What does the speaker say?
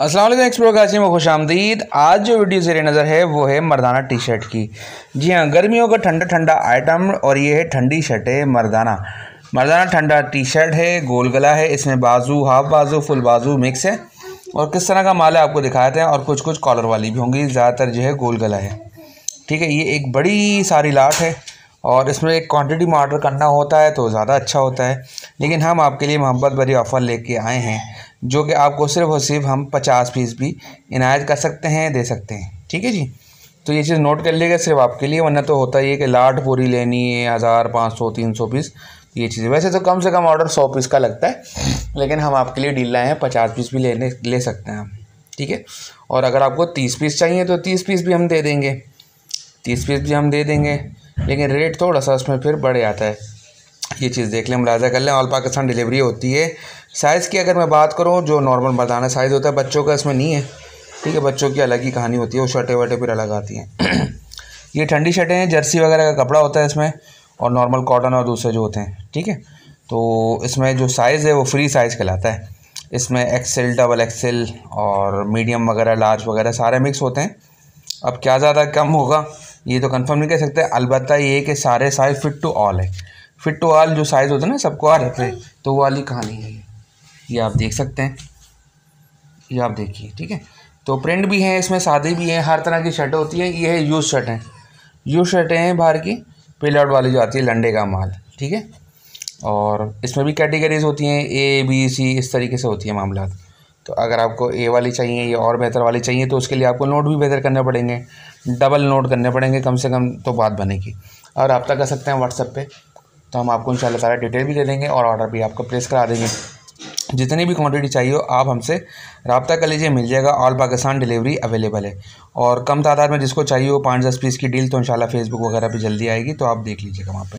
असल एक्सप्लोर काशी में खुश आमदीद आज जो वीडियो से नज़र है वो है मर्दाना टी शर्ट की जी हाँ गर्मियों का ठंडा ठंडा आइटम और ये है ठंडी शर्टें मर्दाना मर्दाना ठंडा टी शर्ट है गोल गला है इसमें बाजू हाफ बाजू फुल बाजू मिक्स है और किस तरह का माल है आपको दिखाते हैं और कुछ कुछ कॉलर वाली भी होंगी ज़्यादातर जो है गोल गला है ठीक है ये एक बड़ी सारी लाट है और इसमें एक क्वान्टिटी में ऑर्डर करना होता है तो ज़्यादा अच्छा होता है लेकिन हम आपके लिए मोहब्बत भरी ऑफ़र लेके आए हैं जो कि आपको सिर्फ और सिर्फ हम पचास पीस भी इनायत कर सकते हैं दे सकते हैं ठीक है जी तो ये चीज़ नोट कर लीजिएगा सिर्फ आपके लिए वरना तो होता ही है कि लाट पूरी लेनी है हज़ार पाँच सौ तीन सौ पीस ये चीज़ वैसे तो कम से कम ऑर्डर सौ पीस का लगता है लेकिन हम आपके लिए डील लाए हैं पचास पीस भी लेने ले सकते हैं आप ठीक है और अगर आपको तीस पीस चाहिए तो तीस पीस भी हम दे देंगे तीस पीस भी हम दे देंगे लेकिन रेट थोड़ा सा उसमें फिर बढ़ जाता है ये चीज़ देख लें मुलाजा कर लें ऑल पाकिस्तान डिलीवरी होती है साइज़ की अगर मैं बात करूँ जो नॉर्मल मर्दाना साइज़ होता है बच्चों का इसमें नहीं है ठीक है बच्चों की अलग ही कहानी होती है वो शर्टें वर्टें फिर अलग आती हैं ये ठंडी शर्टें हैं जर्सी वगैरह का कपड़ा होता है इसमें और नॉर्मल कॉटन और दूसरे जो होते हैं ठीक है तो इसमें जो साइज़ है वो फ्री साइज़ कहलाता है इसमें एक्सेल डबल एक्सेल और मीडियम वगैरह लार्ज वगैरह सारे मिक्स होते हैं अब क्या ज़्यादा कम होगा ये तो कंफर्म नहीं कह सकते अलबत्त ये कि सारे साइज़ फ़िट टू ऑल है फ़िट टू ऑल जो साइज़ होते हैं ना सबको आ रहते हैं तो वो वाली कहानी है ये ये आप देख सकते हैं ये आप देखिए ठीक है तो प्रिंट भी हैं इसमें सादे भी हैं हर तरह की शर्ट होती है ये है यूज शर्टें यूज शर्टें हैं बाहर की पेलआउट वाली जो आती है लंडे का माल ठीक है और इसमें भी कैटेगरीज होती हैं ए बी सी इस तरीके से होती है मामला तो अगर आपको ए वाली चाहिए या और बेहतर वाली चाहिए तो उसके लिए आपको नोट भी बेहतर करने पड़ेंगे डबल नोट करने पड़ेंगे कम से कम तो बात बनेगी और आप तक कर सकते हैं व्हाट्सएप पर तो हम आपको इन शाला डिटेल भी दे देंगे और ऑर्डर भी आपको प्लेस करा देंगे जितनी भी क्वांटिटी चाहिए हो आप हमसे रबता कर लीजिए मिल जाएगा ऑल पाकिस्तान डिलीवरी अवेलेबल है और कम तादाद में जिसको चाहिए हो पाँच दस पीस की डील तो इंशाल्लाह फेसबुक वगैरह भी जल्दी आएगी तो आप देख लीजिएगा वहाँ पर